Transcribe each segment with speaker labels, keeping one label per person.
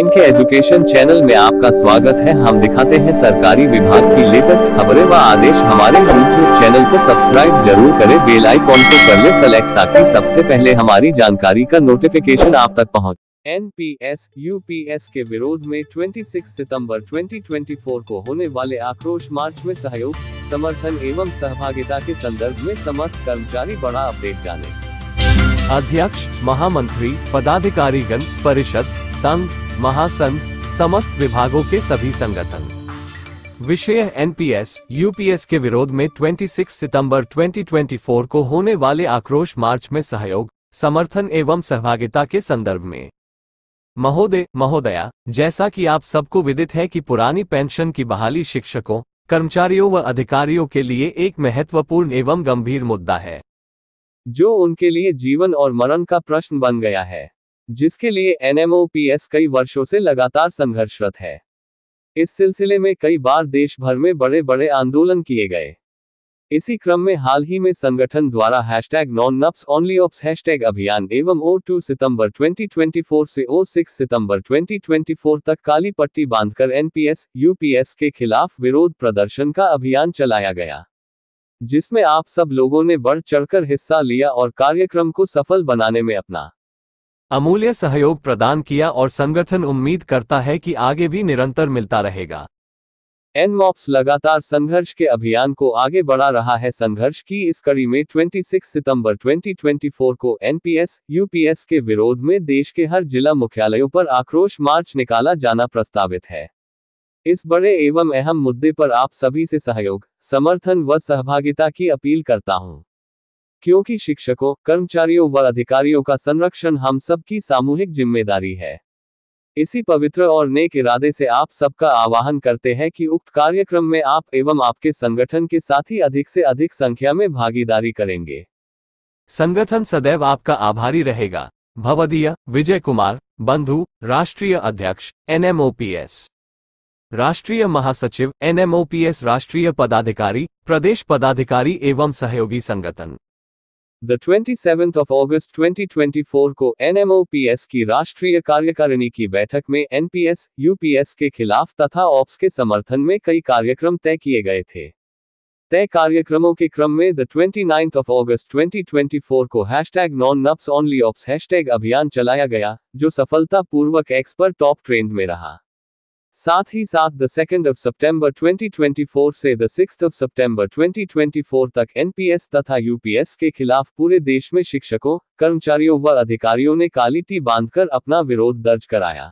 Speaker 1: इनके education channel में आपका स्वागत है हम दिखाते हैं सरकारी विभाग की लेटेस्ट खबरें व आदेश हमारे यूट्यूब चैनल को सब्सक्राइब जरूर करें बेल आइकॉन को कर ले सेलेक्ट ताकि सबसे पहले हमारी जानकारी का नोटिफिकेशन आप तक पहुंच एनपीएस यूपीएस के विरोध में 26 सितंबर 2024 को होने वाले आक्रोश मार्च में सहयोग समर्थन एवं सहभागिता के संदर्भ में समस्त कर्मचारी बड़ा अपडेट जाने अध्यक्ष महामंत्री पदाधिकारी गण परिषद संघ महासंघ समस्त विभागों के सभी संगठन विषय एनपीएस यूपीएस के विरोध में 26 सितंबर 2024 को होने वाले आक्रोश मार्च में सहयोग समर्थन एवं सहभागिता के संदर्भ में महोदय महोदया जैसा कि आप सबको विदित है कि पुरानी पेंशन की बहाली शिक्षकों कर्मचारियों व अधिकारियों के लिए एक महत्वपूर्ण एवं गंभीर मुद्दा है जो उनके लिए जीवन और मरण का प्रश्न बन गया है जिसके लिए एनएमओपीएस कई वर्षों से लगातार संघर्षरत है इस सिलसिले में कई बार देश भर में बड़े बड़े आंदोलन किए गए इसी क्रम में हाल ही में संगठन द्वारा hash tag non naps only ops hash tag अभियान एवं ओ टू सितम्बर फोर से ओ सिक्स सितम्बर फोर तक काली पट्टी बांधकर एनपीएस यूपीएस के खिलाफ विरोध प्रदर्शन का अभियान चलाया गया जिसमें आप सब लोगों ने बढ़ चढ़कर हिस्सा लिया और कार्यक्रम को सफल बनाने में अपना अमूल्य सहयोग प्रदान किया और संगठन उम्मीद करता है कि आगे भी निरंतर मिलता रहेगा एनमॉक्स लगातार संघर्ष के अभियान को आगे बढ़ा रहा है संघर्ष की इस कड़ी में 26 सितंबर 2024 को एनपीएस यूपीएस के विरोध में देश के हर जिला मुख्यालयों पर आक्रोश मार्च निकाला जाना प्रस्तावित है इस बड़े एवं अहम मुद्दे पर आप सभी से सहयोग समर्थन व सहभागिता की अपील करता हूं क्योंकि शिक्षकों कर्मचारियों व अधिकारियों का संरक्षण हम सबकी सामूहिक जिम्मेदारी है इसी पवित्र और नेक इरादे से आप सबका आवाहन करते हैं कि उक्त कार्यक्रम में आप एवं आपके संगठन के साथी अधिक से अधिक संख्या में भागीदारी करेंगे संगठन सदैव आपका आभारी रहेगा भवदीय विजय कुमार बंधु राष्ट्रीय अध्यक्ष एनएमओपीएस राष्ट्रीय महासचिव एनएमओपीएस राष्ट्रीय पदाधिकारी प्रदेश पदाधिकारी एवं सहयोगी संगठन द 27th ऑफ ट्वेंटी 2024 को एनएमओपीएस की राष्ट्रीय कार्यकारिणी की बैठक में एनपीएस यूपीएस के खिलाफ तथा ऑप्स के समर्थन में कई कार्यक्रम तय किए गए थे तय कार्यक्रमों के क्रम में द नाइन्थ ऑफ अगस्त 2024 को hash tag non naps only ops hashtag अभियान चलाया गया जो सफलतापूर्वक एक्स टॉप ट्रेंड में रहा साथ ही साथ द सेकेंड ऑफ सितंबर 2024 से द सिक्स ऑफ सितंबर 2024 तक एनपीएस तथा यूपीएस के खिलाफ पूरे देश में शिक्षकों कर्मचारियों व अधिकारियों ने काली टी बांधकर अपना विरोध दर्ज कराया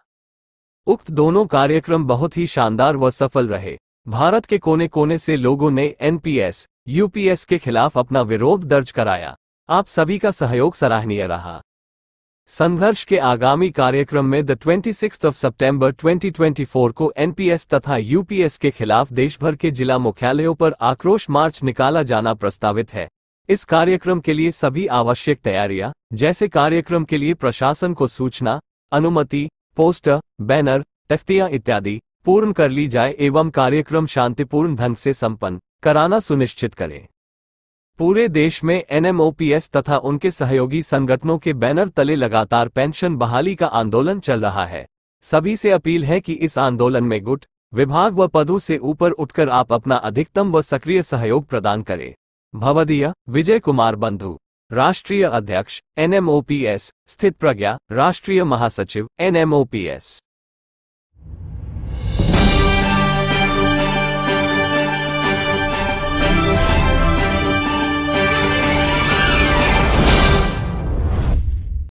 Speaker 1: उक्त दोनों कार्यक्रम बहुत ही शानदार व सफल रहे भारत के कोने कोने से लोगों ने एनपीएस यूपीएस के खिलाफ अपना विरोध दर्ज कराया आप सभी का सहयोग सराहनीय रहा संघर्ष के आगामी कार्यक्रम में द सिक्स ऑफ सितंबर 2024 को एनपीएस तथा यूपीएस के खिलाफ देशभर के जिला मुख्यालयों पर आक्रोश मार्च निकाला जाना प्रस्तावित है इस कार्यक्रम के लिए सभी आवश्यक तैयारियां जैसे कार्यक्रम के लिए प्रशासन को सूचना अनुमति पोस्टर बैनर तख्तियां इत्यादि पूर्ण कर ली जाए एवं कार्यक्रम शांतिपूर्ण ढंग से संपन्न कराना सुनिश्चित करें पूरे देश में एनएमओपीएस तथा उनके सहयोगी संगठनों के बैनर तले लगातार पेंशन बहाली का आंदोलन चल रहा है सभी से अपील है कि इस आंदोलन में गुट विभाग व पदों से ऊपर उठकर आप अपना अधिकतम व सक्रिय सहयोग प्रदान करें भवदीय विजय कुमार बंधु राष्ट्रीय अध्यक्ष एनएमओपीएस स्थित प्रज्ञा राष्ट्रीय महासचिव एनएमओपीएस